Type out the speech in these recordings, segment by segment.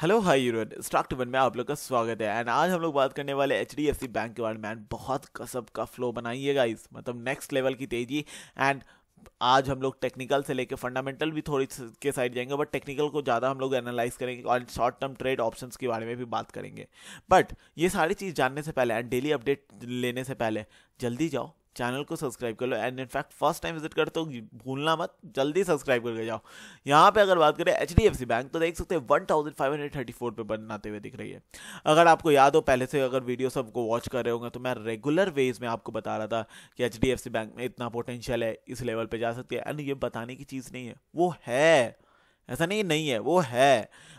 Hello hi यूरोन stock टू में आप लोग का स्वागत है एंड आज हम लोग बात करने वाले H D F C bank के बारे में बहुत कसब का फ्लो बनाइए गाइस मतलब नेक्स्ट लेवल की तेजी एंड आज हम लोग टेक्निकल से लेके फंडामेंटल भी थोड़ी के साइड जाएंगे बट टेक्निकल को ज़्यादा हम लोग एनालाइज करेंगे और शॉर्ट टर्म ट्रेड ऑप्शन के बारे में भी बात करेंगे बट ये सारी चीज़ जानने से पहले एंड डेली अपडेट लेने से पहले जल्दी जाओ चैनल को सब्सक्राइब कर लो and in fact first time visit करते हो भूलना मत जल्दी सब्सक्राइब करके जाओ यहाँ पे अगर बात करें H D F C bank तो देख सकते हैं one thousand five hundred thirty four पे बनाते हुए दिख रही है अगर आपको याद हो पहले से अगर वीडियो सबको वॉच कर रहे होंगे तो मैं रेगुलर वेज में आपको बता रहा था कि H D F C bank में इतना पोटेंशियल है इस लेवल पर जा सकती है एंड ये बताने की चीज़ नहीं है वो है ऐसा नहीं नहीं है वो है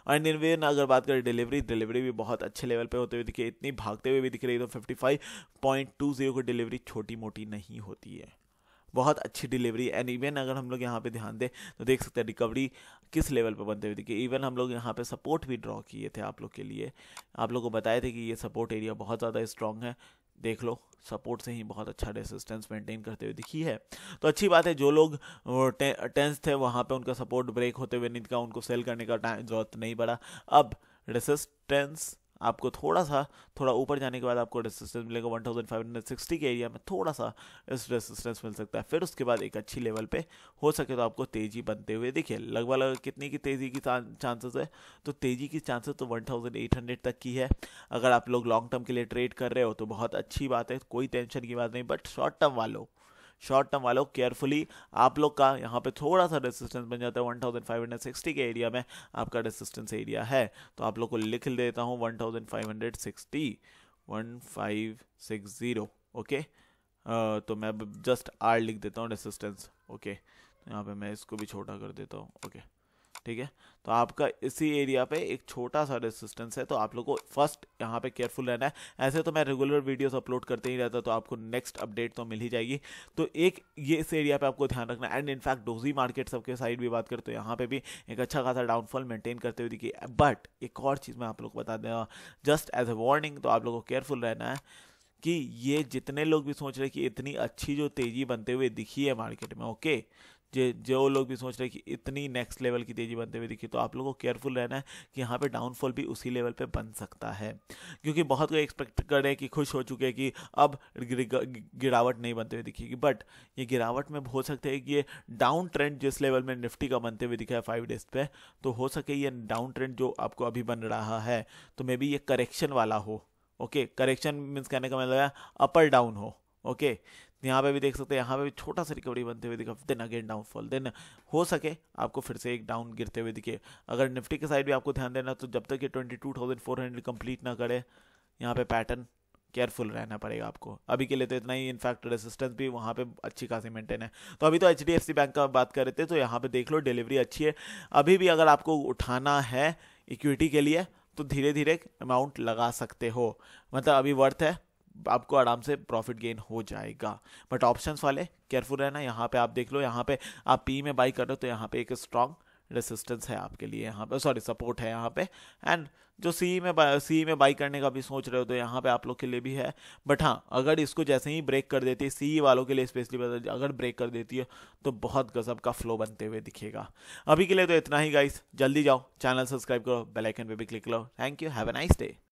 और निर्वेन अगर बात करें डिलीवरी डिलीवरी भी बहुत अच्छे लेवल पे होते हुए दिखे इतनी भागते हुए भी दिख रही तो fifty five point two zero की डिलीवरी छोटी मोटी नहीं होती है बहुत अच्छी डिलीवरी एंड इवन अगर हम लोग यहाँ पे ध्यान दें तो देख सकते हैं रिकवरी किस लेवल पर बनते हुए दिखे इवन हम लोग यहाँ पे सपोर्ट भी ड्रॉ किए थे आप लोग के लिए आप लोग को बताए थे कि ये सपोर्ट एरिया बहुत ज़्यादा स्ट्रॉन्ग है देख लो सपोर्ट से ही बहुत अच्छा रेसिस्टेंस मेंटेन करते हुए दिखी है तो अच्छी बात है जो लोग टेंस थे वहाँ पे उनका सपोर्ट ब्रेक होते हुए नहीं दिखा उनको सेल करने का टाइम जरूरत नहीं पड़ा अब रेसिस्टेंस आपको थोड़ा सा थोड़ा ऊपर जाने के बाद आपको रेसिस्टेंस मिलेगा one thousand five hundred sixty के एरिया में थोड़ा सा इस रेसिस्टेंस मिल सकता है फिर उसके बाद एक अच्छी लेवल पे हो सके तो आपको तेज़ी बनते हुए देखिए लगभग लगभग कितनी की तेज़ी की चांसेस है तो तेज़ी की चांसेस तो हंड्रेड तक की है अगर आप लोग लॉन्ग टर्म के लिए ट्रेड कर रहे हो तो बहुत अच्छी बात है कोई टेंशन की बात नहीं बट शॉर्ट टर्म वालों शॉर्ट टर्म वालों केयरफुली आप लोग का यहाँ पे थोड़ा सा रेसिस्टेंस बन जाता है one thousand five hundred sixty के एरिया में आपका रेसिस्टेंस एरिया है तो आप लोग को लिख देता हूँ one thousand five hundred sixty one five six zero okay तो मैं जस्ट आर लिख देता हूँ रेसिस्टेंस ओके तो यहाँ पे मैं इसको भी छोटा कर देता हूँ ओके okay. ठीक है तो आपका इसी एरिया पे एक छोटा सा रेसिस्टेंस है तो आप लोगों को फर्स्ट यहाँ पे केयरफुल रहना है ऐसे तो मैं रेगुलर वीडियोस अपलोड करते ही रहता तो आपको नेक्स्ट अपडेट तो मिल ही जाएगी तो एक ये इस एरिया पे आपको ध्यान रखना एंड इनफैक्ट डोजी मार्केट सबके साइड भी बात करें तो यहाँ पे भी एक अच्छा खासा डाउनफॉल मेंटेन करते हुए दिखी बट एक और चीज़ मैं आप लोग को बता दें जस्ट एज ए वार्निंग तो आप लोग को केयरफुल रहना है कि ये जितने लोग भी सोच रहे कि इतनी अच्छी जो तेज़ी बनते हुए दिखी है मार्केट में ओके okay? जे जो लोग भी सोच रहे कि इतनी नेक्स्ट लेवल की तेज़ी बनते हुए दिखी तो आप लोगों को केयरफुल रहना है कि यहाँ पे डाउनफॉल भी उसी लेवल पे बन सकता है क्योंकि बहुत लोग एक्सपेक्ट कर रहे हैं कि खुश हो चुके हैं कि अब गिरावट नहीं बनते हुए दिखेगी बट ये गिरावट में हो सकता है कि ये डाउन ट्रेंड जिस लेवल में निफ्टी का बनते हुए दिखा है फाइव डेज पे तो हो सके ये डाउन ट्रेंड जो आपको अभी बन रहा है तो मे बी ये करेक्शन वाला हो ओके करेक्शन मीन्स कहने का मतलब अपर डाउन हो ओके okay, यहाँ पे भी देख सकते हैं यहाँ पे भी छोटा सा रिकवरी बनते हुए दिखा देन अगेन डाउनफॉल देन हो सके आपको फिर से एक डाउन गिरते हुए दिखे अगर निफ्टी के साइड भी आपको ध्यान देना तो जब तक ये twenty two thousand four hundred complete ना करे यहाँ पे पैटर्न केयरफुल रहना पड़ेगा आपको अभी के लिए तो इतना ही इनफैक्ट रेसिस्टेंस भी वहाँ पे अच्छी खासी मेंटेन है तो अभी तो एच बैंक का बात कर रहे थे तो यहाँ पे देख लो डिलीवरी अच्छी है अभी भी अगर आपको उठाना है इक्विटी के लिए तो धीरे धीरे अमाउंट लगा सकते हो मतलब अभी वर्थ है आपको आराम से प्रॉफिट गेन हो जाएगा बट ऑप्शंस वाले केयरफुल रहना यहाँ पे आप देख लो यहाँ पे आप पी में बाई कर रहे हो तो यहाँ पे एक स्ट्रांग रेसिस्टेंस है आपके लिए यहाँ पे सॉरी सपोर्ट है यहाँ पे एंड जो सी में सी में बाई करने का भी सोच रहे हो तो यहाँ पे आप लोग के लिए भी है बट हाँ अगर इसको जैसे ही ब्रेक कर देती है सी वालों के लिए स्पेशली मतलब अगर ब्रेक कर देती है तो बहुत गजब का फ्लो बनते हुए दिखेगा अभी के लिए तो इतना ही गाइस जल्दी जाओ चैनल सब्सक्राइब करो बेलाइकन पर भी क्लिक करो thank you have a nice day